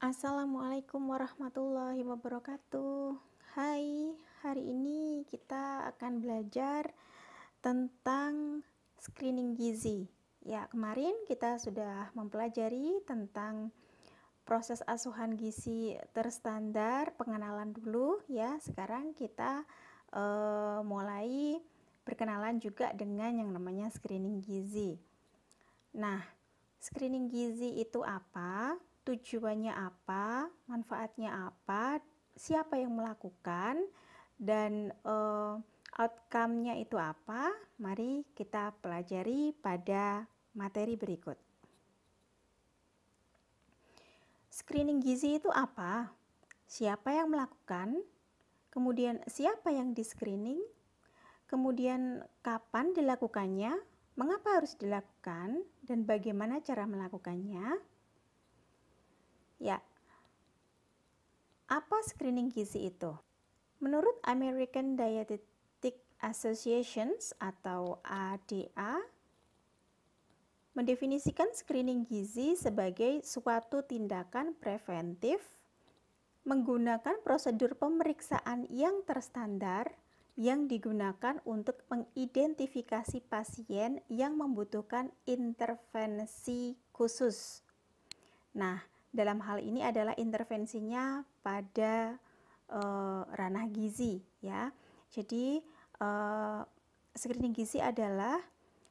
Assalamualaikum warahmatullahi wabarakatuh. Hai, hari ini kita akan belajar tentang screening gizi. Ya, kemarin kita sudah mempelajari tentang proses asuhan gizi terstandar, pengenalan dulu ya. Sekarang kita eh, mulai berkenalan juga dengan yang namanya screening gizi. Nah, screening gizi itu apa? tujuannya apa, manfaatnya apa, siapa yang melakukan, dan uh, outcome-nya itu apa. Mari kita pelajari pada materi berikut. Screening gizi itu apa? Siapa yang melakukan? Kemudian siapa yang di screening? Kemudian kapan dilakukannya? Mengapa harus dilakukan dan bagaimana cara melakukannya? Ya. Apa screening gizi itu? Menurut American Dietetic Associations atau ADA, mendefinisikan screening gizi sebagai suatu tindakan preventif menggunakan prosedur pemeriksaan yang terstandar yang digunakan untuk mengidentifikasi pasien yang membutuhkan intervensi khusus. Nah, dalam hal ini adalah intervensinya pada e, ranah gizi ya. Jadi e, screening gizi adalah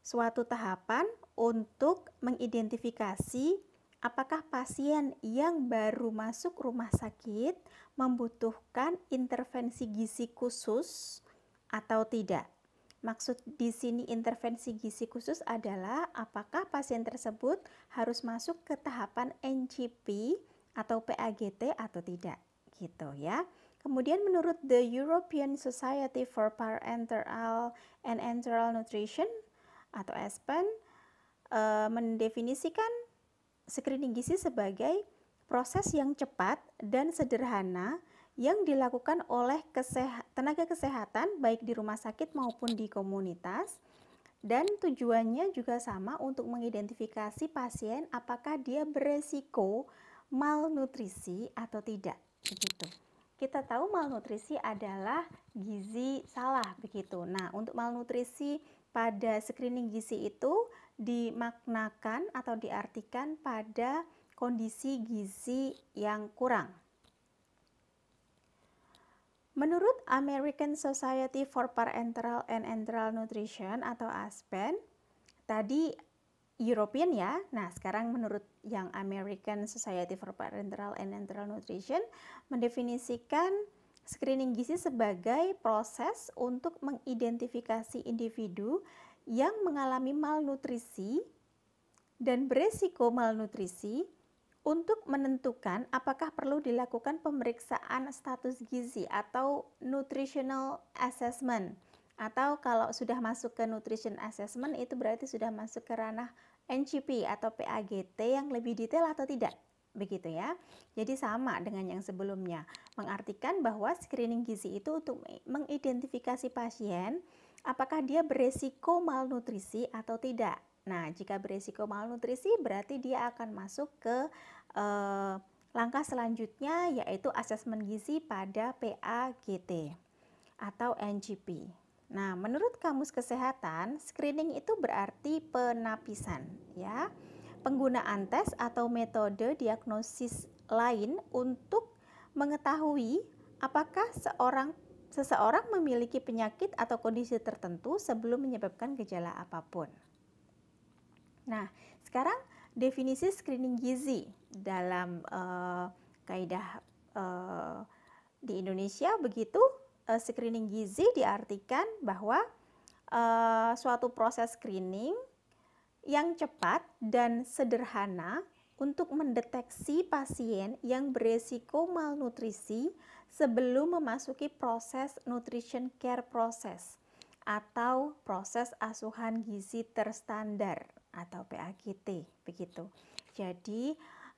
suatu tahapan untuk mengidentifikasi apakah pasien yang baru masuk rumah sakit membutuhkan intervensi gizi khusus atau tidak. Maksud di sini intervensi gizi khusus adalah apakah pasien tersebut harus masuk ke tahapan NGP atau PAGT atau tidak gitu ya. Kemudian menurut the European Society for Parenteral and Enteral Nutrition atau ESPEN eh, mendefinisikan screening gizi sebagai proses yang cepat dan sederhana yang dilakukan oleh tenaga kesehatan baik di rumah sakit maupun di komunitas dan tujuannya juga sama untuk mengidentifikasi pasien apakah dia beresiko malnutrisi atau tidak begitu. Kita tahu malnutrisi adalah gizi salah begitu. Nah, untuk malnutrisi pada screening gizi itu dimaknakan atau diartikan pada kondisi gizi yang kurang Menurut American Society for Parenteral and Enteral Nutrition atau ASPEN, tadi European ya. Nah, sekarang menurut yang American Society for Parenteral and Enteral Nutrition mendefinisikan screening gizi sebagai proses untuk mengidentifikasi individu yang mengalami malnutrisi dan beresiko malnutrisi untuk menentukan apakah perlu dilakukan pemeriksaan status gizi atau nutritional assessment atau kalau sudah masuk ke nutrition assessment itu berarti sudah masuk ke ranah NCP atau PAGT yang lebih detail atau tidak begitu ya. Jadi sama dengan yang sebelumnya. Mengartikan bahwa screening gizi itu untuk mengidentifikasi pasien apakah dia beresiko malnutrisi atau tidak. Nah, jika berisiko malnutrisi berarti dia akan masuk ke eh, langkah selanjutnya yaitu asesmen gizi pada PAGT atau NGP. Nah, menurut Kamus Kesehatan, screening itu berarti penapisan ya. Penggunaan tes atau metode diagnosis lain untuk mengetahui apakah seorang seseorang memiliki penyakit atau kondisi tertentu sebelum menyebabkan gejala apapun. Nah, sekarang definisi screening gizi dalam uh, kaidah uh, di Indonesia begitu uh, screening gizi diartikan bahwa uh, suatu proses screening yang cepat dan sederhana untuk mendeteksi pasien yang beresiko malnutrisi sebelum memasuki proses nutrition care process atau proses asuhan gizi terstandar atau PAGT begitu. Jadi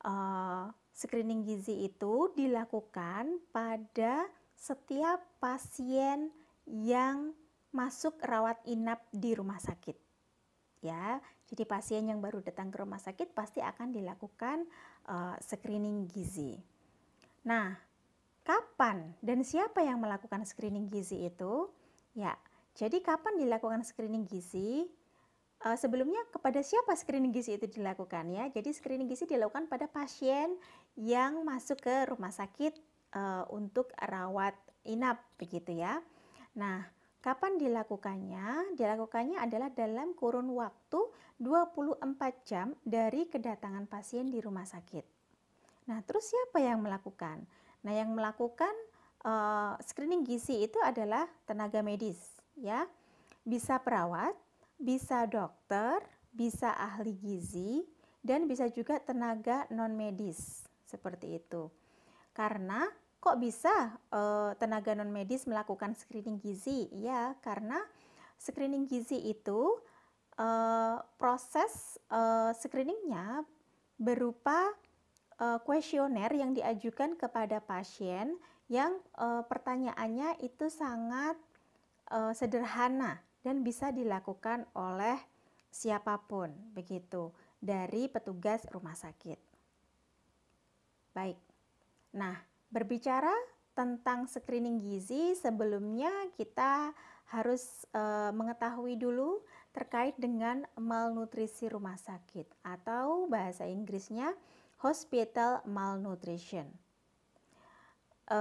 eh, screening gizi itu dilakukan pada setiap pasien yang masuk rawat inap di rumah sakit. Ya, jadi pasien yang baru datang ke rumah sakit pasti akan dilakukan eh, screening gizi. Nah, kapan dan siapa yang melakukan screening gizi itu? Ya, jadi kapan dilakukan screening gizi? uh, sebelumnya kepada siapa screening gizi itu dilakukan ya. Jadi screening gizi dilakukan pada pasien yang masuk ke rumah sakit uh, untuk rawat inap begitu ya. Nah, kapan dilakukannya? Dilakukannya adalah dalam kurun waktu 24 jam dari kedatangan pasien di rumah sakit. Nah, terus siapa yang melakukan? Nah, yang melakukan uh, screening gizi itu adalah tenaga medis ya. Bisa perawat, bisa dokter, bisa ahli gizi, dan bisa juga tenaga non medis seperti itu. Karena kok bisa e, tenaga non medis melakukan screening gizi? Ya, karena screening gizi itu e, proses e, screeningnya berupa kuesioner yang diajukan kepada pasien yang pertanyaannya itu sangat sederhana dan bisa dilakukan oleh siapapun begitu dari petugas rumah sakit. Baik. Nah, berbicara tentang screening gizi sebelumnya kita harus e, mengetahui dulu terkait dengan malnutrisi rumah sakit atau bahasa Inggrisnya hospital malnutrition. E,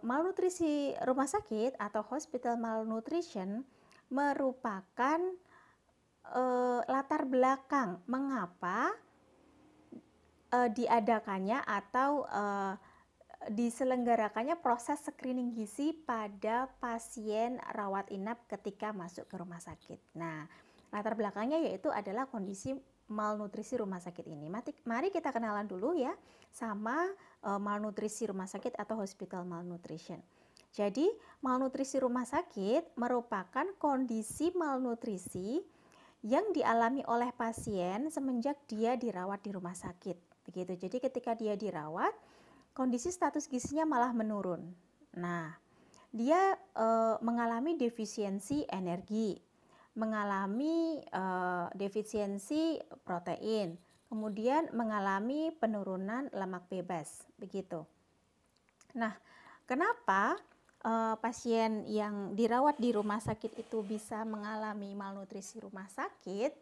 malnutrisi rumah sakit atau hospital malnutrition merupakan e, latar belakang mengapa e, diadakannya atau e, diselenggarakannya proses screening gizi pada pasien rawat inap ketika masuk ke rumah sakit. Nah, latar belakangnya yaitu adalah kondisi malnutrisi rumah sakit ini. Mari kita kenalan dulu ya sama malnutrisi rumah sakit atau hospital malnutrition. Jadi, malnutrisi rumah sakit merupakan kondisi malnutrisi yang dialami oleh pasien semenjak dia dirawat di rumah sakit. Begitu. Jadi, ketika dia dirawat, kondisi status gizinya malah menurun. Nah, dia e, mengalami defisiensi energi, mengalami e, defisiensi protein, kemudian mengalami penurunan lemak bebas, begitu. Nah, kenapa uh, pasien yang dirawat di rumah sakit itu bisa mengalami malnutrisi rumah sakit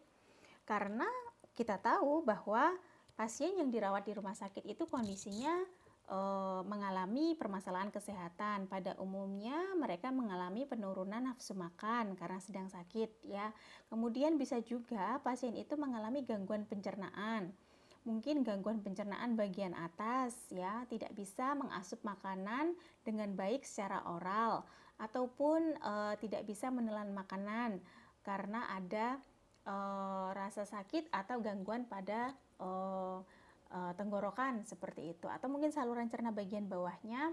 karena kita tahu bahwa pasien yang dirawat di rumah sakit itu kondisinya eh, mengalami permasalahan kesehatan. Pada umumnya mereka mengalami penurunan nafsu makan karena sedang sakit ya. Kemudian bisa juga pasien itu mengalami gangguan pencernaan mungkin gangguan pencernaan bagian atas ya, tidak bisa mengasup makanan dengan baik secara oral ataupun e, tidak bisa menelan makanan karena ada e, rasa sakit atau gangguan pada e, e, tenggorokan seperti itu atau mungkin saluran cerna bagian bawahnya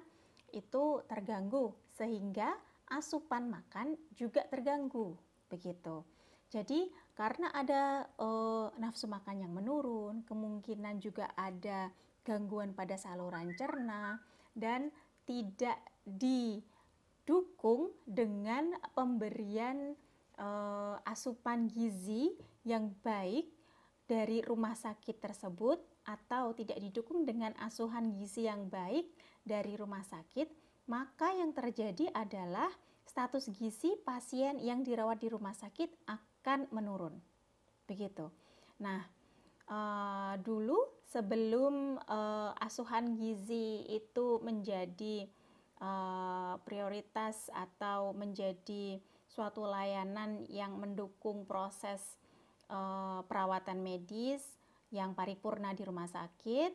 itu terganggu sehingga asupan makan juga terganggu begitu. Jadi karena ada uh, nafsu makan yang menurun, kemungkinan juga ada gangguan pada saluran cerna dan tidak didukung dengan pemberian uh, asupan gizi yang baik dari rumah sakit tersebut atau tidak didukung dengan asuhan gizi yang baik dari rumah sakit, maka yang terjadi adalah status gizi pasien yang dirawat di rumah sakit akan akan menurun. Begitu. Nah, uh, dulu sebelum uh, asuhan gizi itu menjadi uh, prioritas atau menjadi suatu layanan yang mendukung proses uh, perawatan medis yang paripurna di rumah sakit,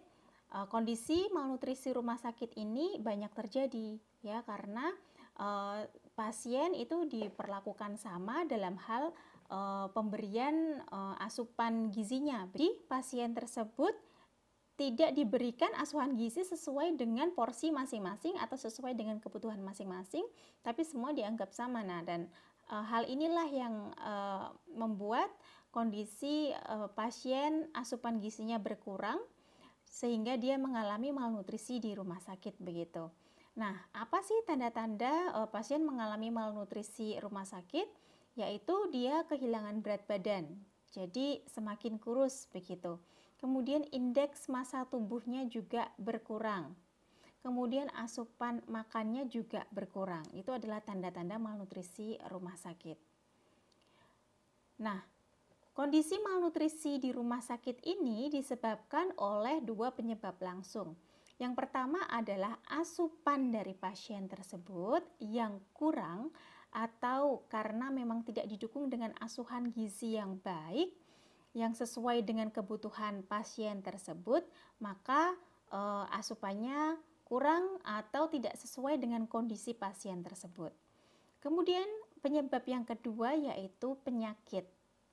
uh, kondisi malnutrisi rumah sakit ini banyak terjadi ya karena uh, pasien itu diperlakukan sama dalam hal uh, pemberian uh, asupan gizinya. Jadi pasien tersebut tidak diberikan asuhan gizi sesuai dengan porsi masing-masing atau sesuai dengan kebutuhan masing-masing, tapi semua dianggap sama. Nah, dan e, hal inilah yang e, membuat kondisi e, pasien asupan gizinya berkurang sehingga dia mengalami malnutrisi di rumah sakit begitu. Nah, apa sih tanda-tanda e, pasien mengalami malnutrisi rumah sakit? yaitu dia kehilangan berat badan. Jadi semakin kurus begitu. Kemudian indeks masa tubuhnya juga berkurang. Kemudian asupan makannya juga berkurang. Itu adalah tanda-tanda malnutrisi rumah sakit. Nah, kondisi malnutrisi di rumah sakit ini disebabkan oleh dua penyebab langsung. Yang pertama adalah asupan dari pasien tersebut yang kurang atau karena memang tidak didukung dengan asuhan gizi yang baik yang sesuai dengan kebutuhan pasien tersebut, maka e, asupannya kurang atau tidak sesuai dengan kondisi pasien tersebut. Kemudian penyebab yang kedua yaitu penyakit.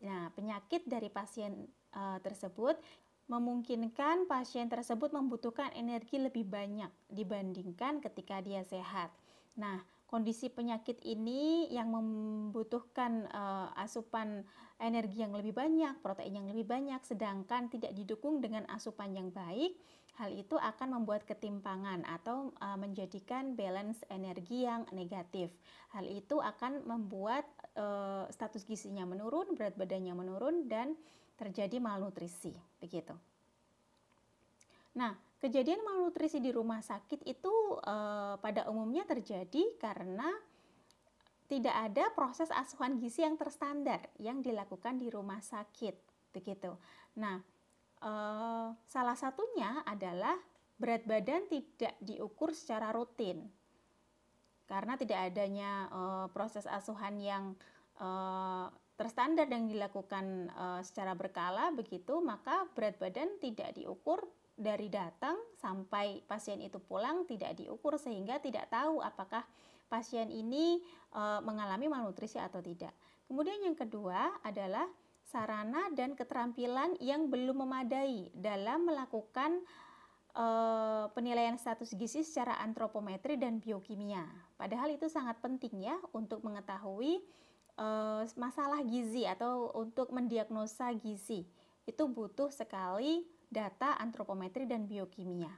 Nah, penyakit dari pasien e, tersebut memungkinkan pasien tersebut membutuhkan energi lebih banyak dibandingkan ketika dia sehat. Nah, kondisi penyakit ini yang membutuhkan uh, asupan energi yang lebih banyak, protein yang lebih banyak, sedangkan tidak didukung dengan asupan yang baik, hal itu akan membuat ketimpangan atau uh, menjadikan balance energi yang negatif. Hal itu akan membuat uh, status gizinya menurun, berat badannya menurun, dan terjadi malnutrisi. Begitu. Nah, Kejadian malnutrisi di rumah sakit itu e, pada umumnya terjadi karena tidak ada proses asuhan gizi yang terstandar yang dilakukan di rumah sakit, begitu. Nah, e, salah satunya adalah berat badan tidak diukur secara rutin karena tidak adanya e, proses asuhan yang terstandar yang dilakukan secara berkala begitu maka berat badan tidak diukur dari datang sampai pasien itu pulang tidak diukur sehingga tidak tahu apakah pasien ini e, mengalami malnutrisi atau tidak. Kemudian yang kedua adalah sarana dan keterampilan yang belum memadai dalam melakukan e, penilaian status gizi secara antropometri dan biokimia. Padahal itu sangat penting ya untuk mengetahui e, masalah gizi atau untuk mendiagnosa gizi. Itu butuh sekali data antropometri dan biokimia.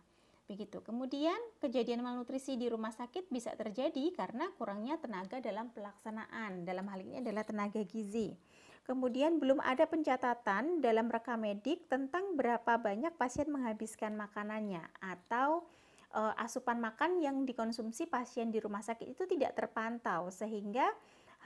Begitu. Kemudian kejadian malnutrisi di rumah sakit bisa terjadi karena kurangnya tenaga dalam pelaksanaan. Dalam hal ini adalah tenaga gizi. Kemudian belum ada pencatatan dalam rekam medik tentang berapa banyak pasien menghabiskan makanannya atau e, asupan makan yang dikonsumsi pasien di rumah sakit itu tidak terpantau sehingga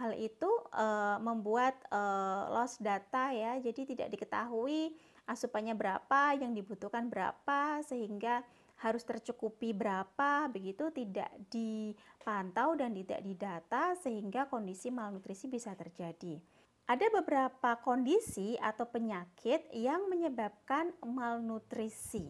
hal itu e, membuat e, eh, loss data ya. Jadi tidak diketahui asupannya berapa, yang dibutuhkan berapa, sehingga harus tercukupi berapa, begitu tidak dipantau dan tidak didata sehingga kondisi malnutrisi bisa terjadi. Ada beberapa kondisi atau penyakit yang menyebabkan malnutrisi.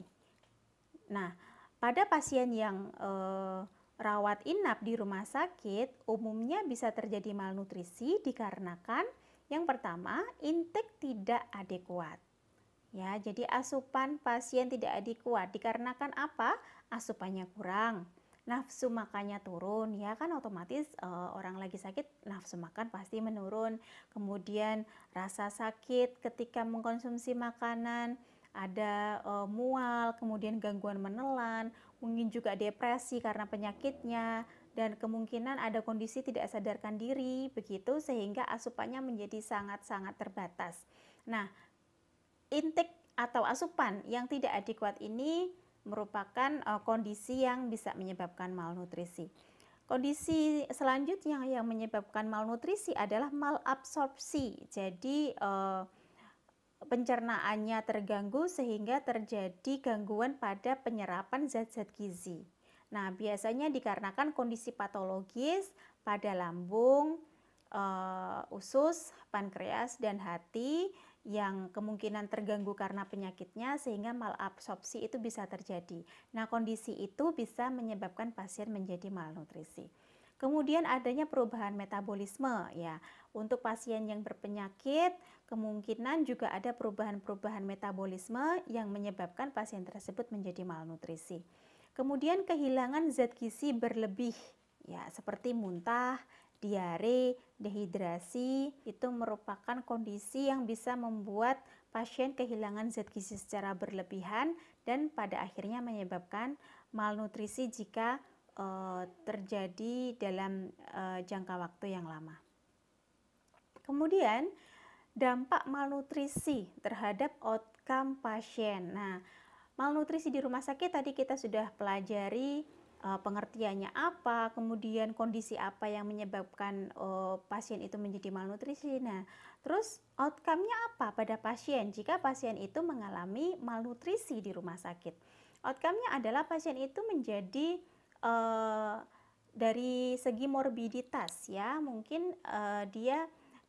Nah, pada pasien yang eh, rawat inap di rumah sakit umumnya bisa terjadi malnutrisi dikarenakan yang pertama, intake tidak adekuat. Ya, jadi asupan pasien tidak adikuat dikarenakan apa? Asupannya kurang. Nafsu makannya turun, ya kan otomatis e, orang lagi sakit nafsu makan pasti menurun. Kemudian rasa sakit ketika mengkonsumsi makanan, ada e, mual, kemudian gangguan menelan, mungkin juga depresi karena penyakitnya dan kemungkinan ada kondisi tidak sadarkan diri begitu sehingga asupannya menjadi sangat-sangat terbatas. Nah, intake atau asupan yang tidak adekuat ini merupakan uh, kondisi yang bisa menyebabkan malnutrisi. Kondisi selanjutnya yang menyebabkan malnutrisi adalah malabsorpsi. Jadi uh, pencernaannya terganggu sehingga terjadi gangguan pada penyerapan zat-zat gizi. Nah, biasanya dikarenakan kondisi patologis pada lambung, uh, usus, pankreas, dan hati yang kemungkinan terganggu karena penyakitnya sehingga malabsorpsi itu bisa terjadi. Nah, kondisi itu bisa menyebabkan pasien menjadi malnutrisi. Kemudian adanya perubahan metabolisme ya. Untuk pasien yang berpenyakit, kemungkinan juga ada perubahan-perubahan metabolisme yang menyebabkan pasien tersebut menjadi malnutrisi. Kemudian kehilangan zat gizi berlebih ya, seperti muntah, diare, Dehidrasi itu merupakan kondisi yang bisa membuat pasien kehilangan zat gizi secara berlebihan dan pada akhirnya menyebabkan malnutrisi jika e, terjadi dalam e, jangka waktu yang lama. Kemudian dampak malnutrisi terhadap outcome pasien. Nah, malnutrisi di rumah sakit tadi kita sudah pelajari Eh, pengertiannya apa, kemudian kondisi apa yang menyebabkan uh, pasien itu menjadi malnutrisi. Nah, terus outcome-nya apa pada pasien jika pasien itu mengalami malnutrisi di rumah sakit? Outcome-nya adalah pasien itu menjadi uh, dari segi morbiditas ya, mungkin uh, dia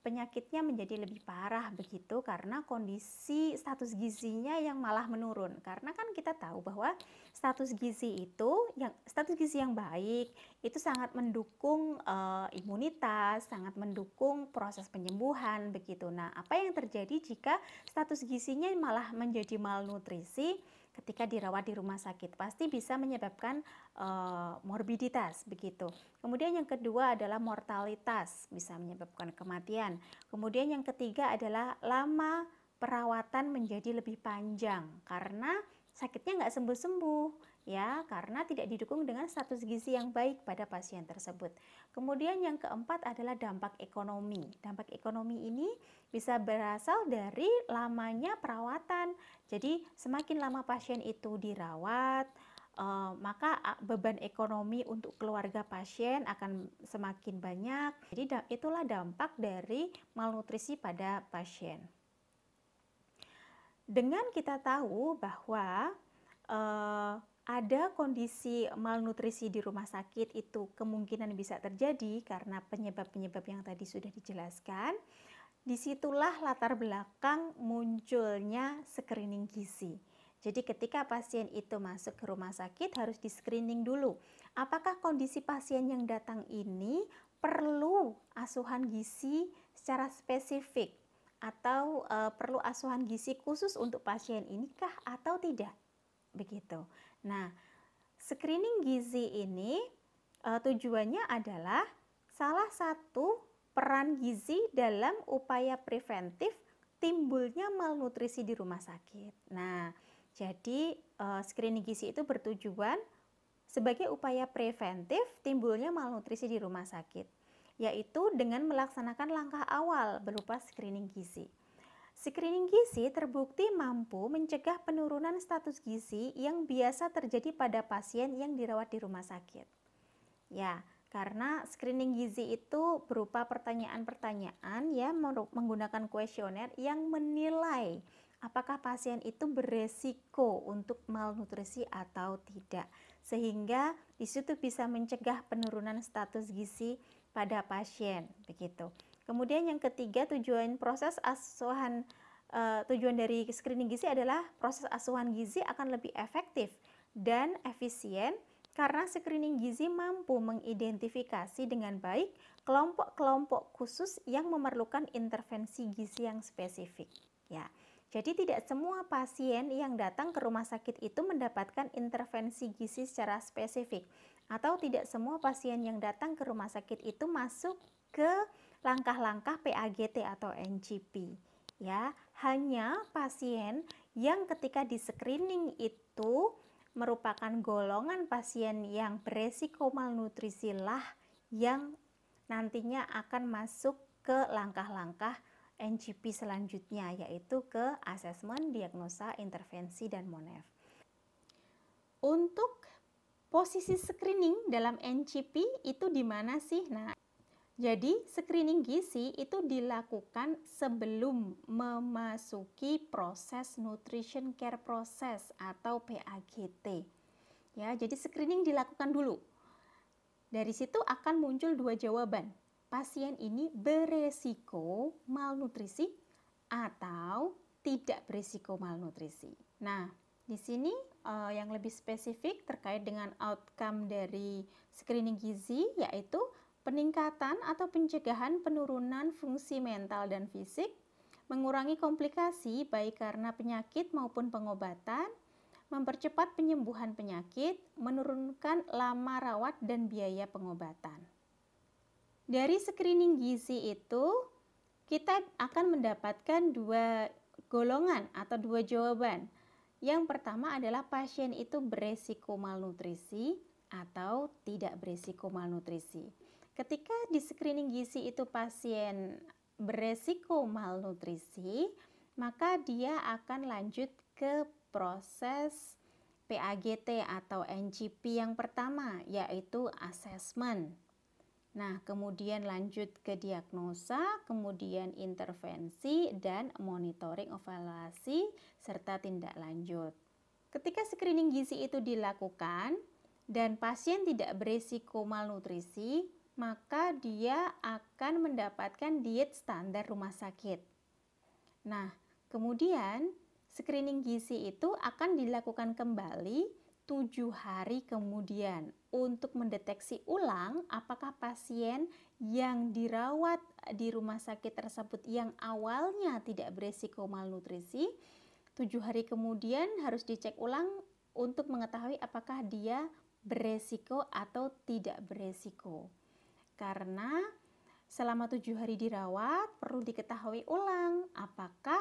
penyakitnya menjadi lebih parah begitu karena kondisi status gizinya yang malah menurun. Karena kan kita tahu bahwa status gizi itu yang status gizi yang baik itu sangat mendukung e, imunitas, sangat mendukung proses penyembuhan begitu. Nah, apa yang terjadi jika status gizinya malah menjadi malnutrisi? ketika dirawat di rumah sakit pasti bisa menyebabkan uh, morbiditas begitu. Kemudian yang kedua adalah mortalitas bisa menyebabkan kematian. Kemudian yang ketiga adalah lama perawatan menjadi lebih panjang karena sakitnya nggak sembuh-sembuh ya karena tidak didukung dengan status gizi yang baik pada pasien tersebut. Kemudian yang keempat adalah dampak ekonomi. Dampak ekonomi ini bisa berasal dari lamanya perawatan. Jadi semakin lama pasien itu dirawat, eh, maka beban ekonomi untuk keluarga pasien akan semakin banyak. Jadi itulah dampak dari malnutrisi pada pasien. Dengan kita tahu bahwa eh, ada kondisi malnutrisi di rumah sakit itu kemungkinan bisa terjadi karena penyebab-penyebab yang tadi sudah dijelaskan. Disitulah latar belakang munculnya screening gizi. Jadi ketika pasien itu masuk ke rumah sakit harus di screening dulu. Apakah kondisi pasien yang datang ini perlu asuhan gizi secara spesifik atau e, perlu asuhan gizi khusus untuk pasien ini kah atau tidak? Begitu. Nah, screening gizi ini e, tujuannya adalah salah satu peran gizi dalam upaya preventif timbulnya malnutrisi di rumah sakit. Nah, jadi eh, screening gizi itu bertujuan sebagai upaya preventif timbulnya malnutrisi di rumah sakit, yaitu dengan melaksanakan langkah awal berupa screening gizi. Screening gizi terbukti mampu mencegah penurunan status gizi yang biasa terjadi pada pasien yang dirawat di rumah sakit. Ya, karena screening gizi itu berupa pertanyaan-pertanyaan ya menggunakan kuesioner yang menilai apakah pasien itu beresiko untuk malnutrisi atau tidak. Sehingga di situ bisa mencegah penurunan status gizi pada pasien begitu. Kemudian yang ketiga tujuan proses asuhan eh, tujuan dari screening gizi adalah proses asuhan gizi akan lebih efektif dan efisien karena screening gizi mampu mengidentifikasi dengan baik kelompok-kelompok khusus yang memerlukan intervensi gizi yang spesifik. Ya. Jadi tidak semua pasien yang datang ke rumah sakit itu mendapatkan intervensi gizi secara spesifik atau tidak semua pasien yang datang ke rumah sakit itu masuk ke langkah-langkah PAGT atau NGP. Ya, hanya pasien yang ketika di screening itu merupakan golongan pasien yang beresiko malnutrisi lah yang nantinya akan masuk ke langkah-langkah NGP selanjutnya yaitu ke asesmen, diagnosa, intervensi, dan MONEF. Untuk posisi screening dalam NGP itu di mana sih? Nah, jadi, screening gizi itu dilakukan sebelum memasuki proses nutrition care process atau PAGT. Ya, jadi screening dilakukan dulu. Dari situ akan muncul dua jawaban. Pasien ini beresiko malnutrisi atau tidak beresiko malnutrisi. Nah, di sini uh, yang lebih spesifik terkait dengan outcome dari screening gizi yaitu peningkatan atau pencegahan penurunan fungsi mental dan fisik, mengurangi komplikasi baik karena penyakit maupun pengobatan, mempercepat penyembuhan penyakit, menurunkan lama rawat dan biaya pengobatan. Dari screening gizi itu, kita akan mendapatkan dua golongan atau dua jawaban. Yang pertama adalah pasien itu beresiko malnutrisi atau tidak beresiko malnutrisi. Ketika di screening gizi itu pasien beresiko malnutrisi, maka dia akan lanjut ke proses PAGT atau NGP yang pertama yaitu assessment. Nah, kemudian lanjut ke diagnosa, kemudian intervensi dan monitoring evaluasi serta tindak lanjut. Ketika screening gizi itu dilakukan dan pasien tidak berisiko malnutrisi, maka dia akan mendapatkan diet standar rumah sakit. Nah, kemudian screening gizi itu akan dilakukan kembali tujuh hari kemudian untuk mendeteksi ulang apakah pasien yang dirawat di rumah sakit tersebut yang awalnya tidak beresiko malnutrisi tujuh hari kemudian harus dicek ulang untuk mengetahui apakah dia beresiko atau tidak beresiko karena selama tujuh hari dirawat perlu diketahui ulang apakah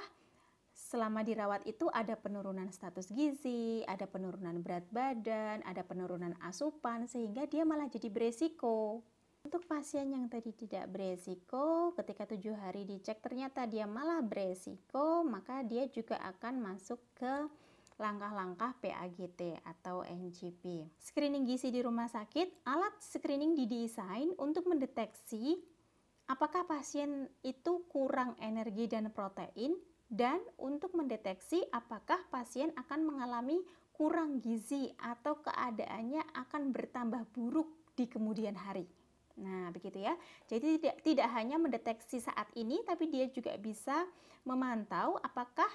selama dirawat itu ada penurunan status gizi, ada penurunan berat badan, ada penurunan asupan sehingga dia malah jadi beresiko. Untuk pasien yang tadi tidak beresiko, ketika tujuh hari dicek ternyata dia malah beresiko, maka dia juga akan masuk ke langkah-langkah PAGT atau NGP. Screening gizi di rumah sakit, alat screening didesain untuk mendeteksi apakah pasien itu kurang energi dan protein dan untuk mendeteksi apakah pasien akan mengalami kurang gizi atau keadaannya akan bertambah buruk di kemudian hari. Nah, begitu ya. Jadi tidak tidak hanya mendeteksi saat ini tapi dia juga bisa memantau apakah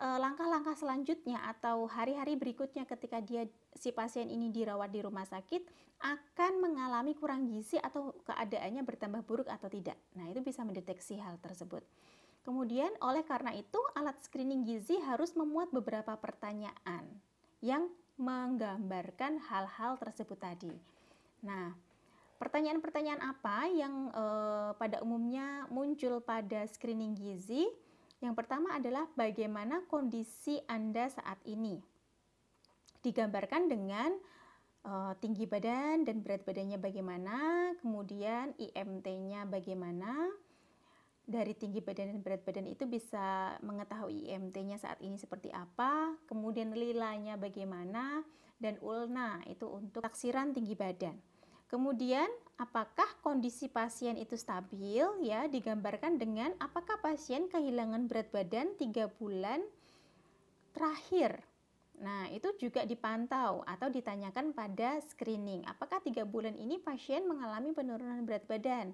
Eh, langkah-langkah selanjutnya atau hari-hari berikutnya ketika dia si pasien ini dirawat di rumah sakit akan mengalami kurang gizi atau keadaannya bertambah buruk atau tidak. Nah, itu bisa mendeteksi hal tersebut. Kemudian oleh karena itu alat screening gizi harus memuat beberapa pertanyaan yang menggambarkan hal-hal tersebut tadi. Nah, pertanyaan-pertanyaan apa yang eh, pada umumnya muncul pada screening gizi? Yang pertama adalah bagaimana kondisi Anda saat ini. Digambarkan dengan uh, tinggi badan dan berat badannya bagaimana, kemudian IMT-nya bagaimana. Dari tinggi badan dan berat badan itu bisa mengetahui IMT-nya saat ini seperti apa, kemudian lilanya bagaimana, dan ulna itu untuk taksiran tinggi badan. Kemudian apakah kondisi pasien itu stabil ya digambarkan dengan apakah pasien kehilangan berat badan 3 bulan terakhir. Nah, itu juga dipantau atau ditanyakan pada screening. Apakah tiga bulan ini pasien mengalami penurunan berat badan?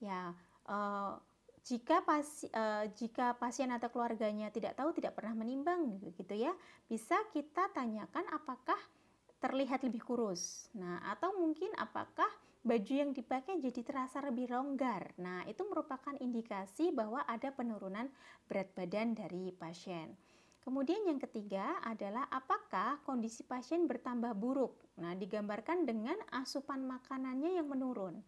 Ya, uh, jika pas, uh, eh, jika pasien atau keluarganya tidak tahu, tidak pernah menimbang, gitu ya, bisa kita tanyakan apakah terlihat lebih kurus. Nah, atau mungkin apakah baju yang dipakai jadi terasa lebih longgar. Nah, itu merupakan indikasi bahwa ada penurunan berat badan dari pasien. Kemudian yang ketiga adalah apakah kondisi pasien bertambah buruk. Nah, digambarkan dengan asupan makanannya yang menurun.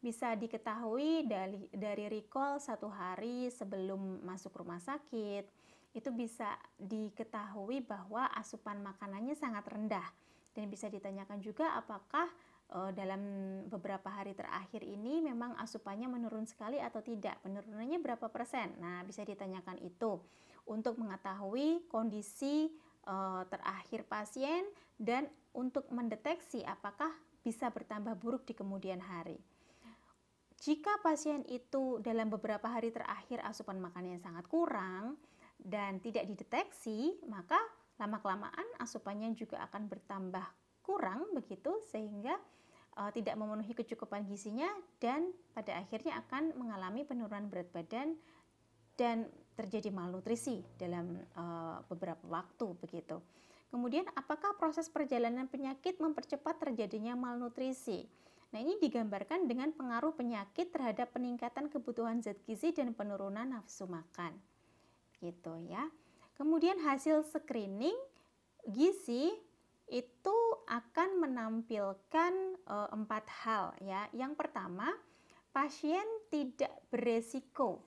Bisa diketahui dari, dari recall satu hari sebelum masuk rumah sakit, itu bisa diketahui bahwa asupan makanannya sangat rendah. Dan bisa ditanyakan juga apakah Eh, dalam beberapa hari terakhir ini memang asupannya menurun sekali atau tidak? Penurunannya berapa persen? Nah, bisa ditanyakan itu untuk mengetahui kondisi eh, terakhir pasien dan untuk mendeteksi apakah bisa bertambah buruk di kemudian hari. Jika pasien itu dalam beberapa hari terakhir asupan makannya sangat kurang dan tidak dideteksi, maka lama-kelamaan asupannya juga akan bertambah kurang begitu sehingga uh, tidak memenuhi kecukupan gizinya dan pada akhirnya akan mengalami penurunan berat badan dan terjadi malnutrisi dalam uh, beberapa waktu begitu. Kemudian apakah proses perjalanan penyakit mempercepat terjadinya malnutrisi? Nah, ini digambarkan dengan pengaruh penyakit terhadap peningkatan kebutuhan zat gizi dan penurunan nafsu makan. Gitu ya. Kemudian hasil screening gizi itu akan menampilkan eh, empat hal ya. Yang pertama, pasien tidak beresiko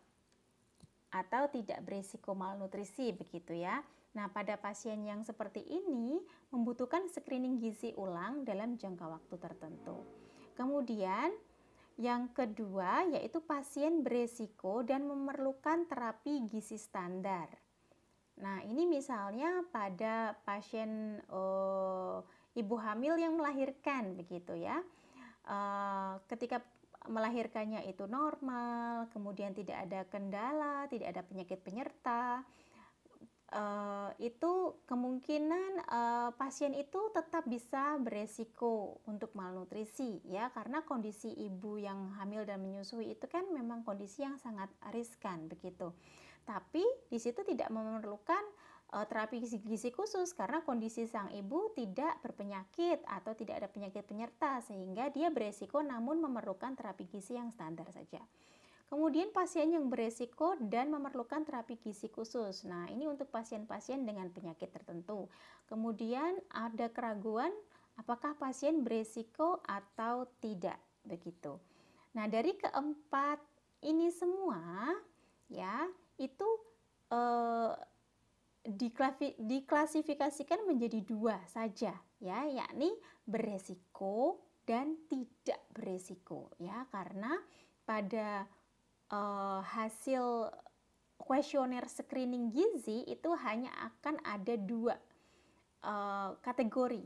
atau tidak beresiko malnutrisi begitu ya. Nah, pada pasien yang seperti ini membutuhkan screening gizi ulang dalam jangka waktu tertentu. Kemudian yang kedua yaitu pasien beresiko dan memerlukan terapi gizi standar. Nah, ini misalnya pada pasien uh, ibu hamil yang melahirkan begitu ya. Uh, ketika melahirkannya itu normal, kemudian tidak ada kendala, tidak ada penyakit penyerta, uh, itu kemungkinan uh, pasien itu tetap bisa beresiko untuk malnutrisi ya karena kondisi ibu yang hamil dan menyusui itu kan memang kondisi yang sangat riskan begitu tapi di situ tidak memerlukan uh, terapi gizi khusus karena kondisi sang ibu tidak berpenyakit atau tidak ada penyakit penyerta sehingga dia beresiko namun memerlukan terapi gizi yang standar saja. Kemudian pasien yang beresiko dan memerlukan terapi gizi khusus. Nah, ini untuk pasien-pasien dengan penyakit tertentu. Kemudian ada keraguan apakah pasien beresiko atau tidak begitu. Nah, dari keempat ini semua ya itu eh, diklasifikasikan menjadi dua saja ya yakni beresiko dan tidak beresiko ya karena pada eh, hasil kuesioner screening gizi itu hanya akan ada dua eh, kategori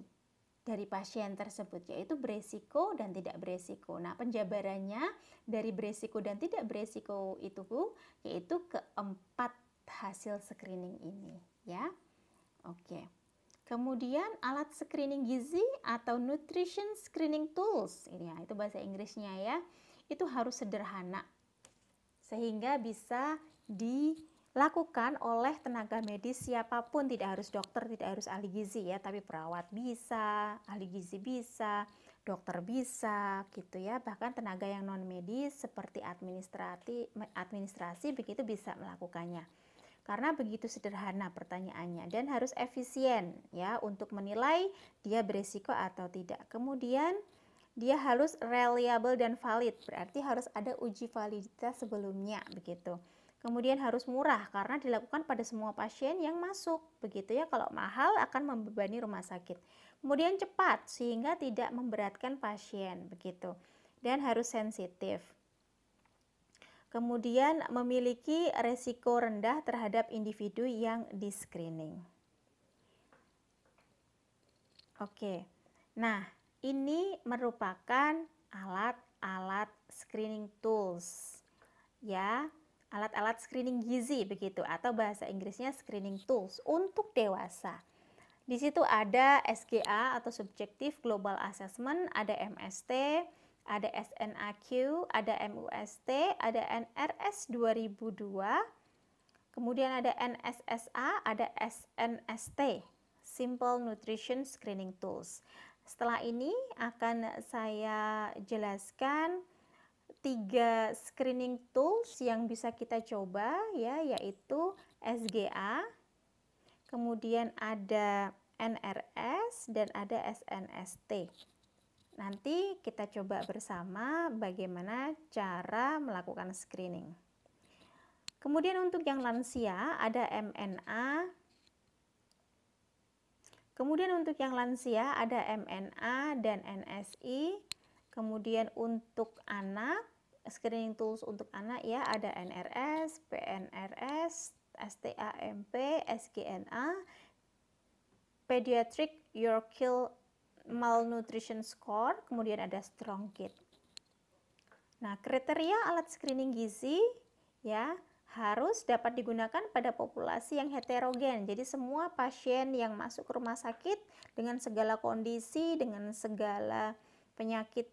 dari pasien tersebut yaitu beresiko dan tidak beresiko. Nah, penjabarannya dari beresiko dan tidak beresiko itu yaitu keempat hasil screening ini ya. Oke. Kemudian alat screening gizi atau nutrition screening tools ini ya, itu bahasa Inggrisnya ya. Itu harus sederhana sehingga bisa di lakukan oleh tenaga medis siapapun, tidak harus dokter, tidak harus ahli gizi ya, tapi perawat bisa, ahli gizi bisa, dokter bisa gitu ya, bahkan tenaga yang non medis seperti administrasi administrasi begitu bisa melakukannya. Karena begitu sederhana pertanyaannya dan harus efisien ya untuk menilai dia berisiko atau tidak. Kemudian dia harus reliable dan valid, berarti harus ada uji validitas sebelumnya begitu. Kemudian harus murah karena dilakukan pada semua pasien yang masuk. Begitu ya, kalau mahal akan membebani rumah sakit. Kemudian cepat sehingga tidak memberatkan pasien, begitu. Dan harus sensitif. Kemudian memiliki resiko rendah terhadap individu yang di screening. Oke. Nah, ini merupakan alat-alat screening tools. Ya, alat-alat screening gizi begitu atau bahasa Inggrisnya screening tools untuk dewasa. Di situ ada SGA atau Subjective global assessment, ada MST, ada SNAQ, ada MUST, ada NRS 2002, kemudian ada NSSA, ada SNST, Simple Nutrition Screening Tools. Setelah ini akan saya jelaskan tiga screening tools yang bisa kita coba ya yaitu SGA, kemudian ada NRS dan ada SNST. Nanti kita coba bersama bagaimana cara melakukan screening. Kemudian untuk yang lansia ada MNA. Kemudian untuk yang lansia ada MNA dan NSI. Kemudian untuk anak screening tools untuk anak ya ada NRS, PNRS, STAMP, SGNA, Pediatric Your Malnutrition Score, kemudian ada Strong Kid. Nah, kriteria alat screening gizi ya harus dapat digunakan pada populasi yang heterogen. Jadi semua pasien yang masuk ke rumah sakit dengan segala kondisi, dengan segala penyakit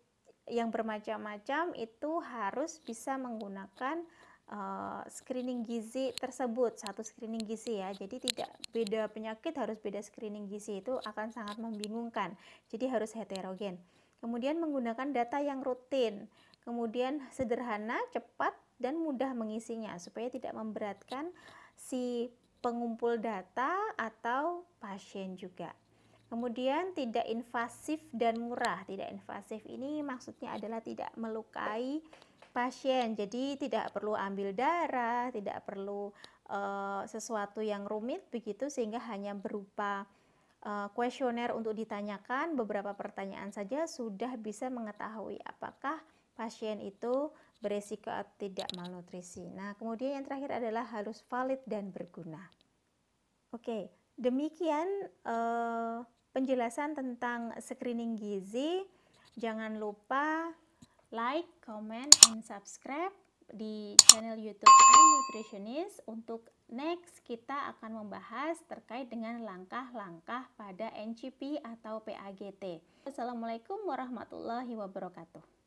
yang bermacam-macam itu harus bisa menggunakan eh, screening gizi tersebut satu screening gizi ya jadi tidak beda penyakit harus beda screening gizi itu akan sangat membingungkan jadi harus heterogen kemudian menggunakan data yang rutin kemudian sederhana cepat dan mudah mengisinya supaya tidak memberatkan si pengumpul data atau pasien juga. Kemudian tidak invasif dan murah. Tidak invasif ini maksudnya adalah tidak melukai pasien. Jadi tidak perlu ambil darah, tidak perlu uh, sesuatu yang rumit begitu sehingga hanya berupa eh, kuesioner uh, untuk ditanyakan beberapa pertanyaan saja sudah bisa mengetahui apakah pasien itu beresiko atau tidak malnutrisi. Nah, kemudian yang terakhir adalah halus valid dan berguna. Oke, demikian uh, penjelasan tentang screening gizi. Jangan lupa like, comment, and subscribe di channel YouTube I Nutritionist. Untuk next kita akan membahas terkait dengan langkah-langkah pada NCP atau PAGT. Assalamualaikum warahmatullahi wabarakatuh.